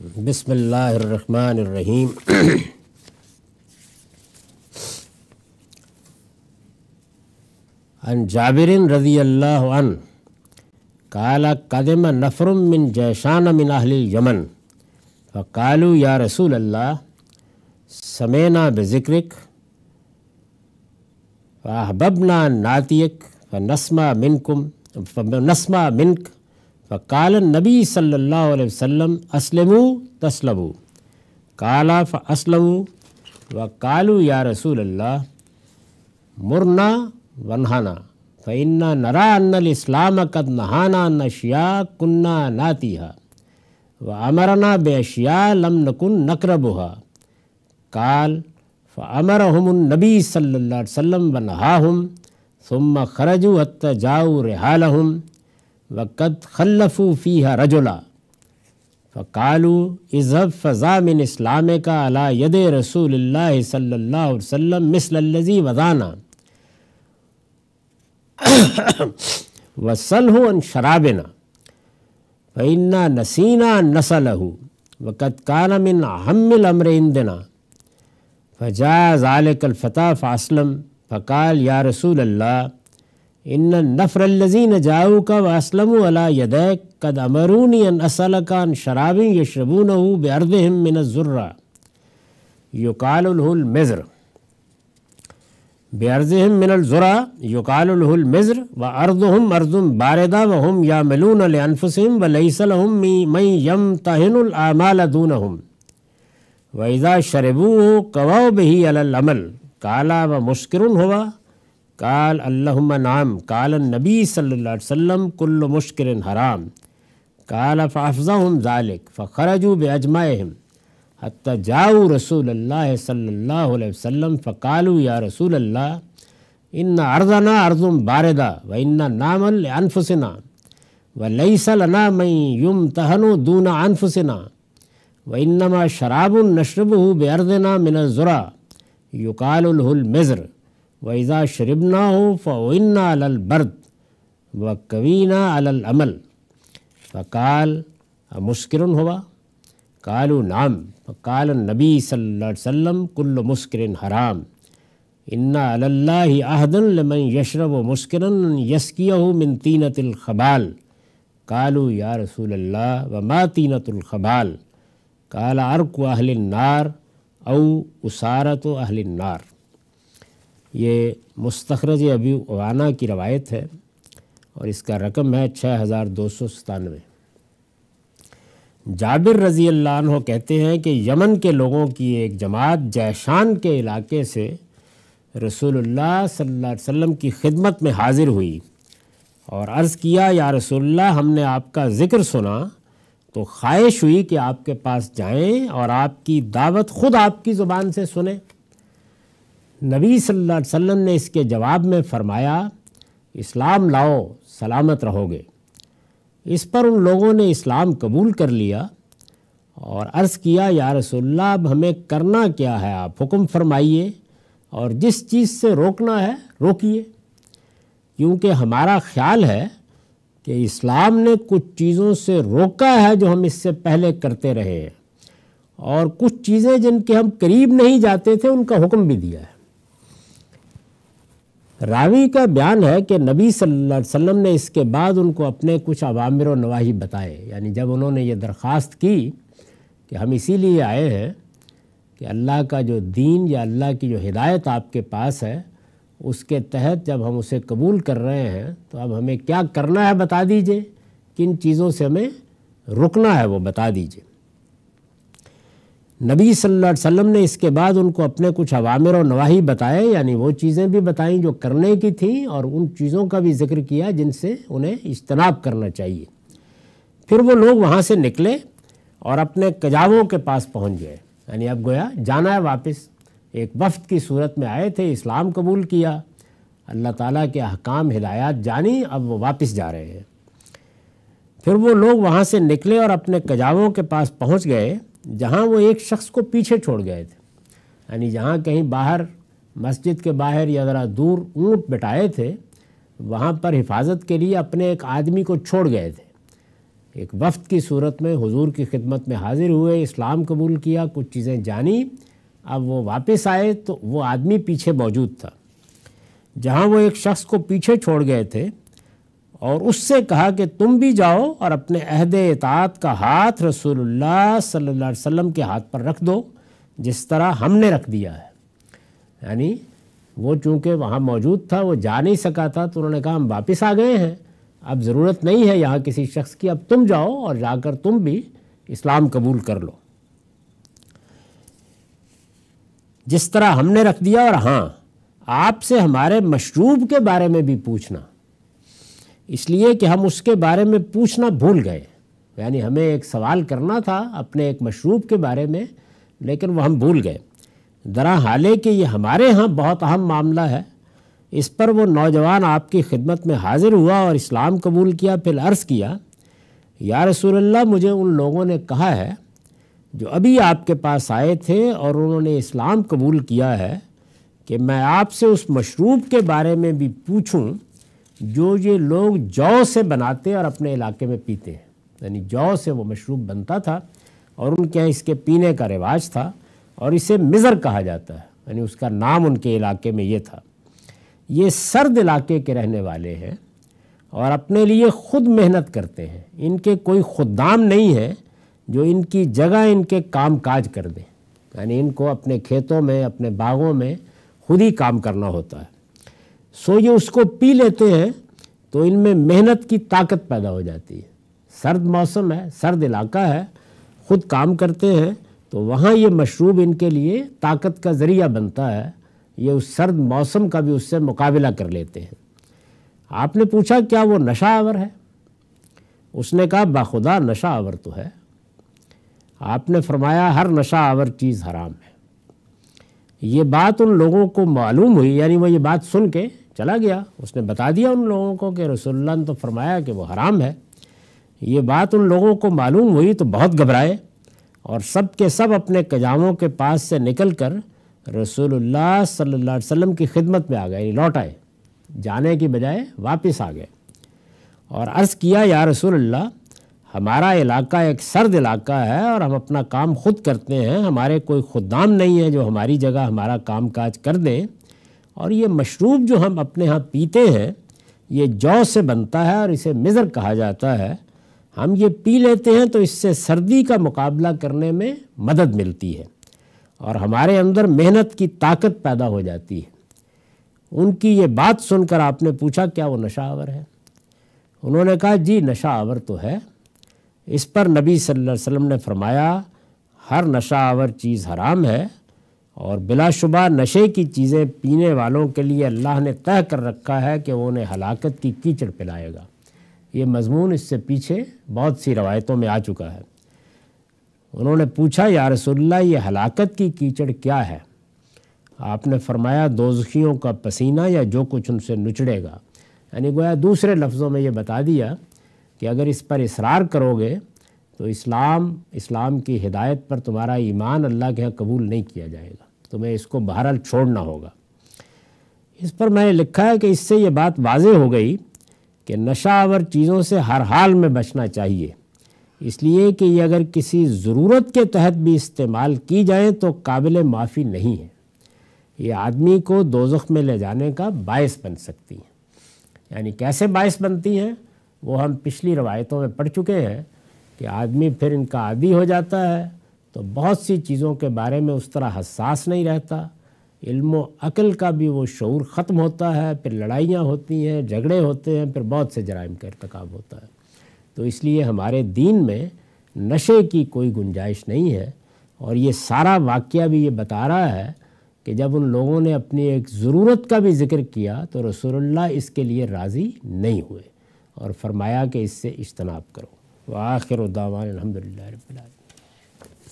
बिसमीम अन जाबिर रजी अल्लाह अन काला कदम नफरम मिन जैशान मिन अहल यमन फ़कालू या रसूल अल्लाह समेना बज़िक्रिक फ़ाहबबना नातियक फ़नस्मा मिनकुम फ़नस्मा मिनक फ़काल नबी सल्ला वसम असलमू तस्लबू काला फ़सलमू व कालू या रसूल अल्लाह मुरना वनहाना फ़ैन्ना नरा अन्नल इस्लाम कद नहाना नशिया कुन्ना नातिहा व अमरना बेशिया लम नकुन नकरबुहा काल फ़मर हमनबी सल्ला वसम बनहा हम सुम खरजू हत जाऊ रिहाल वक़द खल्लफू फ़ीहा रजुला फ़कालू इज़हब फ़ज़ा मिन इस्लाम का अला यद रसूल सल्ला वसम मिसलजी वज़ाना वसलहु अन शराबिना फ़ैना नसीना नसलहू वक़द कान मिन अहमिल अमर इंदना फ़जा ज़ालकलफ़ता फ़ासलम फ़काल या रसूल अल्लाह इन नफ़रल्लिन जाऊ का वसलम अला यदैक कद अमरूनी अन असलकान शराबी यशबून बर्दहम मिनज़ुर्रा युकालहुल मिज़्र बर्जहम मिनलज़ुरा युकालहुल मिज़्र व अर्दहम अर्जुम बारदा व हम या मिलून अनफसम व लईसलहम मी मई यम तहनुल आमाल दूनहम वैज़ा शरबू कवाओ बही अलमल काला व मुस्कर हुआ काल अल्लाम नाम काल नबी सल्ला वम कुल मुश्किल हराम काल फ़ाफ़ाहम ज़ालिक फ़खरजू बजमाम हत जाऊ रसूल अल्लाह सल्ला वसम फ़कालू या रसूल अल्लाह इन अर्दना अर्जुम बारदा व इन्ना नामल अनफसना व लईसलना मई युम तहनु दून अनफसना व इन्नमा शराबुल नशरबू बेअर्दना मिनजुरा युकालुल मिज़्र वैज़ा शरिबना हो फ़ोन्ना बर्द व कवीना अमल फ़काल मुस्कर हुआ कालू नाम फ़काल नबी सल्लम कुल्ल मुस्कर हराम इन्ना अल्लाहदन लमन यशरब मुस्कर यसकिया मिन तीनतलखबाल कालू या रसूल अल्लाह व मा तीनतलखबाल काला अर्क अहल नार अउ उसारत अहल नार ये मुस्तरज अबी वाना की रवायत है और इसका रकम है छः हज़ार दो सौ सतानवे जाबिर रज़ी अल्लाह कहते हैं कि यमन के लोगों की एक जमात जैशान के इलाके से रसूलुल्लाह सल्लल्लाहु अलैहि वसल्लम की खिदमत में हाज़िर हुई और अर्ज़ किया या रसूलुल्लाह हमने आपका ज़िक्र सुना तो ख्वाहिश हुई कि आपके पास जाएं और आपकी दावत ख़ुद आपकी ज़ुबान से सुने नबी सल्लल्लाहु अलैहि वसल्लम ने इसके जवाब में फरमाया इस्लाम लाओ सलामत रहोगे इस पर उन लोगों ने इस्लाम कबूल कर लिया और अर्ज़ किया या रसोल्ला अब हमें करना क्या है आप हुक्म फरमाइए और जिस चीज़ से रोकना है रोकिए क्योंकि हमारा ख्याल है कि इस्लाम ने कुछ चीज़ों से रोका है जो हम इससे पहले करते रहे हैं और कुछ चीज़ें जिनके हम करीब नहीं जाते थे उनका हुक्म भी दिया है रावी का बयान है कि नबी सल्लल्लाहु अलैहि वसल्लम ने इसके बाद उनको अपने कुछ अवामिर और नवाही बताए यानी जब उन्होंने ये दरख्वास्त की कि हम इसीलिए आए हैं कि अल्लाह का जो दीन या अल्लाह की जो हिदायत आपके पास है उसके तहत जब हम उसे कबूल कर रहे हैं तो अब हमें क्या करना है बता दीजिए किन चीज़ों से हमें रुकना है वो बता दीजिए नबी सल्लल्लाहु अलैहि वसल्लम ने इसके बाद उनको अपने कुछ अवामिर और नवाही बताए यानी वो चीज़ें भी बताई जो करने की थीं और उन चीज़ों का भी जिक्र किया जिनसे उन्हें इज्तनाब करना चाहिए फिर वो लोग वहाँ से निकले और अपने कजावों के पास पहुँच गए यानी अब गोया जाना है वापस एक वफ्त की सूरत में आए थे इस्लाम कबूल किया अल्लाह ताला के अहकाम हिदायत जानी अब वो वापस जा रहे हैं फिर वो लोग वहाँ से निकले और अपने कजावों के पास पहुँच गए जहाँ वो एक शख्स को पीछे छोड़ गए थे यानी जहाँ कहीं बाहर मस्जिद के बाहर या ज़रा दूर ऊँट बिठाए थे वहाँ पर हिफाजत के लिए अपने एक आदमी को छोड़ गए थे एक वफ्त की सूरत में हुजूर की खिदमत में हाजिर हुए इस्लाम कबूल किया कुछ चीज़ें जानी अब वो वापस आए तो वो आदमी पीछे मौजूद था जहाँ वो एक शख्स को पीछे छोड़ गए थे और उससे कहा कि तुम भी जाओ और अपने अहद इतात का हाथ रसूलुल्लाह सल्लल्लाहु अलैहि वसल्लम के हाथ पर रख दो जिस तरह हमने रख दिया है यानी वो चूँकि वहाँ मौजूद था वो जा नहीं सका था तो उन्होंने कहा हम वापस आ गए हैं अब ज़रूरत नहीं है यहाँ किसी शख्स की अब तुम जाओ और जाकर तुम भी इस्लाम कबूल कर लो जिस तरह हमने रख दिया और हाँ आपसे हमारे मशरूब के बारे में भी पूछना इसलिए कि हम उसके बारे में पूछना भूल गए यानी हमें एक सवाल करना था अपने एक मशरूब के बारे में लेकिन वह हम भूल गए दरा हाले कि ये हमारे यहाँ बहुत अहम मामला है इस पर वो नौजवान आपकी खिदमत में हाजिर हुआ और इस्लाम कबूल किया फिर अर्ज़ किया या रसूलल्लाह मुझे उन लोगों ने कहा है जो अभी आपके पास आए थे और उन्होंने इस्लाम कबूल किया है कि मैं आपसे उस मशरूब के बारे में भी पूछूं जो ये लोग जौ से बनाते और अपने इलाके में पीते हैं यानी जौ से वो मशरूब बनता था और उनके यहाँ इसके पीने का रिवाज था और इसे मिज़र कहा जाता है यानी उसका नाम उनके इलाके में ये था ये सर्द इलाके के रहने वाले हैं और अपने लिए ख़ुद मेहनत करते हैं इनके कोई खुदाम नहीं है जो इनकी जगह इनके काम काज कर दें यानी इनको अपने खेतों में अपने बागों में खुद ही काम करना होता है सो ये उसको पी लेते हैं तो इनमें मेहनत की ताकत पैदा हो जाती है सर्द मौसम है सर्द इलाका है खुद काम करते हैं तो वहाँ ये मशरूब इनके लिए ताकत का ज़रिया बनता है ये उस सर्द मौसम का भी उससे मुकाबला कर लेते हैं आपने पूछा क्या वो नशा आवर है उसने कहा बाखुदा नशा आवर तो है आपने फरमाया हर नशा आवर चीज़ हराम है ये बात उन लोगों को मालूम हुई यानी वो ये बात सुन के चला गया उसने बता दिया उन लोगों को कि रसोल्ला ने तो फरमाया कि वो हराम है ये बात उन लोगों को मालूम हुई तो बहुत घबराए और सब के सब अपने कजामों के पास से निकल कर रसोल्ला सल्ला वसम की खिदमत में आ गए लौट आए जाने की बजाय वापस आ गए और अर्ज़ किया या रसोल्ला हमारा इलाका एक सर्द इलाका है और हम अपना काम खुद करते हैं हमारे कोई खुदाम नहीं है जो हमारी जगह हमारा काम काज कर दें और ये मशरूब जो हम अपने यहाँ पीते हैं ये जौ से बनता है और इसे मिज़र कहा जाता है हम ये पी लेते हैं तो इससे सर्दी का मुकाबला करने में मदद मिलती है और हमारे अंदर मेहनत की ताकत पैदा हो जाती है उनकी ये बात सुनकर आपने पूछा क्या वो नशा आवर है उन्होंने कहा जी नशा आवर तो है इस पर नबी सल्लल्लाहु अलैहि वसल्लम ने फरमाया हर नशा आवर चीज़ हराम है और बिलाशुबा नशे की चीज़ें पीने वालों के लिए अल्लाह ने तय कर रखा है कि वो उन्हें हलाकत की कीचड़ पिलाएगा ये मजमून इससे पीछे बहुत सी रवायतों में आ चुका है उन्होंने पूछा या रसोल्ला ये हलाकत की कीचड़ क्या है आपने फरमाया दोजखियों का पसीना या जो कुछ उनसे नुचड़ेगा यानी गोया दूसरे लफ्ज़ों में ये बता दिया कि अगर इस पर इसरार करोगे तो इस्लाम इस्लाम की हिदायत पर तुम्हारा ईमान अल्लाह के यहाँ कबूल नहीं किया जाएगा तुम्हें इसको बहरहाल छोड़ना होगा इस पर मैंने लिखा है कि इससे ये बात वाज हो गई कि नशावर चीज़ों से हर हाल में बचना चाहिए इसलिए कि ये अगर किसी ज़रूरत के तहत भी इस्तेमाल की जाए तो काबिल माफ़ी नहीं है ये आदमी को दोजख में ले जाने का बायस बन सकती हैं यानी कैसे बायस बनती हैं वो हम पिछली रवायतों में पढ़ चुके हैं कि आदमी फिर इनका आदि हो जाता है तो बहुत सी चीज़ों के बारे में उस तरह हसास नहीं रहता इल्मो अकल का भी वो शूर ख़त्म होता है फिर लड़ाइयाँ होती हैं झगड़े होते हैं फिर बहुत से जराइम का इरतकब होता है तो इसलिए हमारे दीन में नशे की कोई गुंजाइश नहीं है और ये सारा वाक्य भी ये बता रहा है कि जब उन लोगों ने अपनी एक ज़रूरत का भी जिक्र किया तो रसोल्ला इसके लिए राज़ी नहीं हुए और फरमाया कि इससे इजतनाब करो आखिर उदावान अलहमदिल्ला